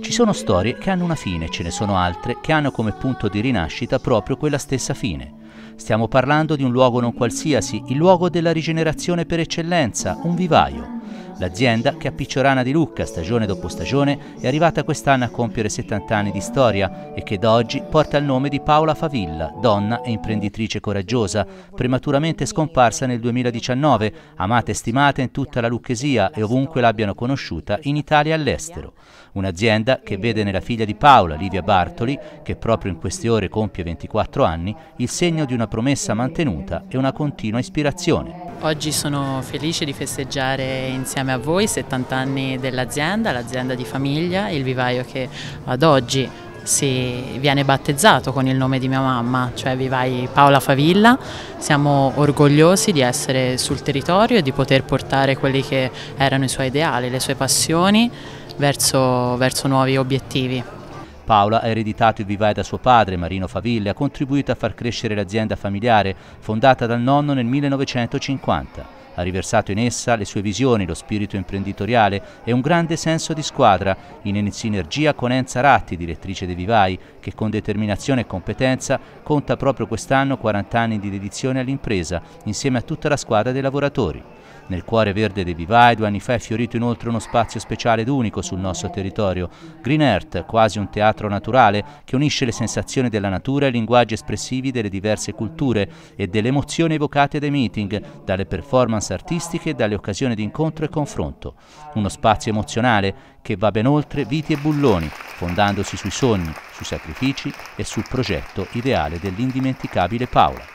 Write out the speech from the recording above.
Ci sono storie che hanno una fine, ce ne sono altre che hanno come punto di rinascita proprio quella stessa fine. Stiamo parlando di un luogo non qualsiasi, il luogo della rigenerazione per eccellenza, un vivaio. L'azienda, che a Picciorana di Lucca, stagione dopo stagione, è arrivata quest'anno a compiere 70 anni di storia e che da oggi porta il nome di Paola Favilla, donna e imprenditrice coraggiosa, prematuramente scomparsa nel 2019, amata e stimata in tutta la Lucchesia e ovunque l'abbiano conosciuta in Italia e all'estero. Un'azienda che vede nella figlia di Paola, Livia Bartoli, che proprio in queste ore compie 24 anni, il segno di una promessa mantenuta e una continua ispirazione. Oggi sono felice di festeggiare insieme a voi i 70 anni dell'azienda, l'azienda di famiglia, il vivaio che ad oggi si viene battezzato con il nome di mia mamma, cioè Vivai Paola Favilla. Siamo orgogliosi di essere sul territorio e di poter portare quelli che erano i suoi ideali, le sue passioni verso, verso nuovi obiettivi. Paola ha ereditato il vivai da suo padre, Marino Faville, ha contribuito a far crescere l'azienda familiare, fondata dal nonno nel 1950. Ha riversato in essa le sue visioni, lo spirito imprenditoriale e un grande senso di squadra, in sinergia con Enza Ratti, direttrice dei Vivai, che con determinazione e competenza conta proprio quest'anno 40 anni di dedizione all'impresa, insieme a tutta la squadra dei lavoratori. Nel cuore verde dei vivai due anni fa è fiorito inoltre uno spazio speciale ed unico sul nostro territorio, Green Earth, quasi un teatro naturale che unisce le sensazioni della natura ai linguaggi espressivi delle diverse culture e delle emozioni evocate dai meeting, dalle performance artistiche e dalle occasioni di incontro e confronto. Uno spazio emozionale che va ben oltre viti e bulloni, fondandosi sui sogni, sui sacrifici e sul progetto ideale dell'indimenticabile Paola.